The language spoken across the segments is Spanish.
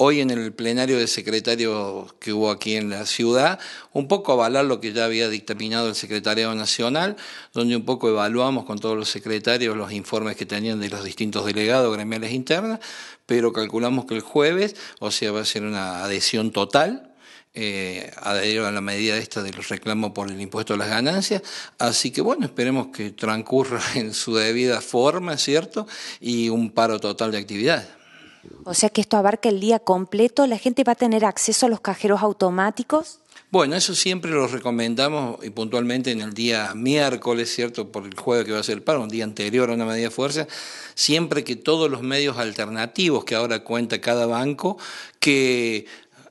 hoy en el plenario de secretarios que hubo aquí en la ciudad, un poco avalar lo que ya había dictaminado el secretariado nacional, donde un poco evaluamos con todos los secretarios los informes que tenían de los distintos delegados gremiales internas, pero calculamos que el jueves, o sea, va a ser una adhesión total, eh, a la medida esta del reclamo por el impuesto a las ganancias. Así que bueno, esperemos que transcurra en su debida forma, ¿cierto? Y un paro total de actividades. O sea que esto abarca el día completo. ¿La gente va a tener acceso a los cajeros automáticos? Bueno, eso siempre lo recomendamos y puntualmente en el día miércoles, ¿cierto? Por el jueves que va a ser el paro, un día anterior a una medida de fuerza, siempre que todos los medios alternativos que ahora cuenta cada banco, que,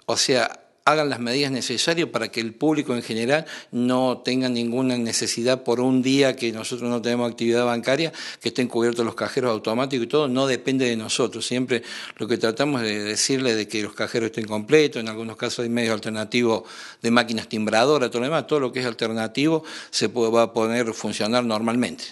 o sea, hagan las medidas necesarias para que el público en general no tenga ninguna necesidad por un día que nosotros no tenemos actividad bancaria, que estén cubiertos los cajeros automáticos y todo, no depende de nosotros. Siempre lo que tratamos de decirle de que los cajeros estén completos, en algunos casos hay medios alternativos de máquinas timbradoras, todo lo demás, todo lo que es alternativo se puede, va a poder funcionar normalmente.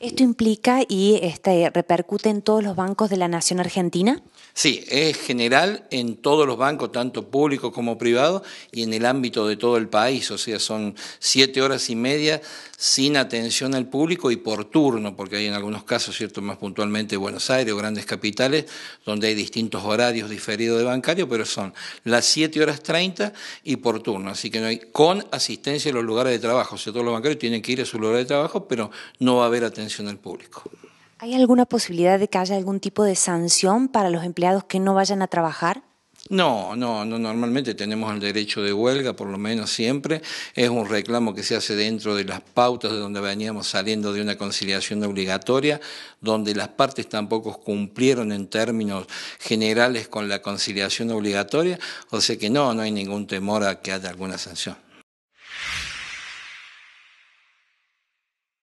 ¿Esto implica y este, repercute en todos los bancos de la Nación Argentina? Sí, es general en todos los bancos, tanto público como privado, y en el ámbito de todo el país. O sea, son siete horas y media sin atención al público y por turno, porque hay en algunos casos, cierto, más puntualmente Buenos Aires o grandes capitales, donde hay distintos horarios diferidos de bancario, pero son las siete horas 30 y por turno. Así que no hay con asistencia en los lugares de trabajo. O sea, todos los bancarios tienen que ir a su lugar de trabajo, pero no va a haber atención público. ¿Hay alguna posibilidad de que haya algún tipo de sanción para los empleados que no vayan a trabajar? No, no, no, normalmente tenemos el derecho de huelga, por lo menos siempre. Es un reclamo que se hace dentro de las pautas de donde veníamos saliendo de una conciliación obligatoria, donde las partes tampoco cumplieron en términos generales con la conciliación obligatoria, o sea que no, no hay ningún temor a que haya alguna sanción.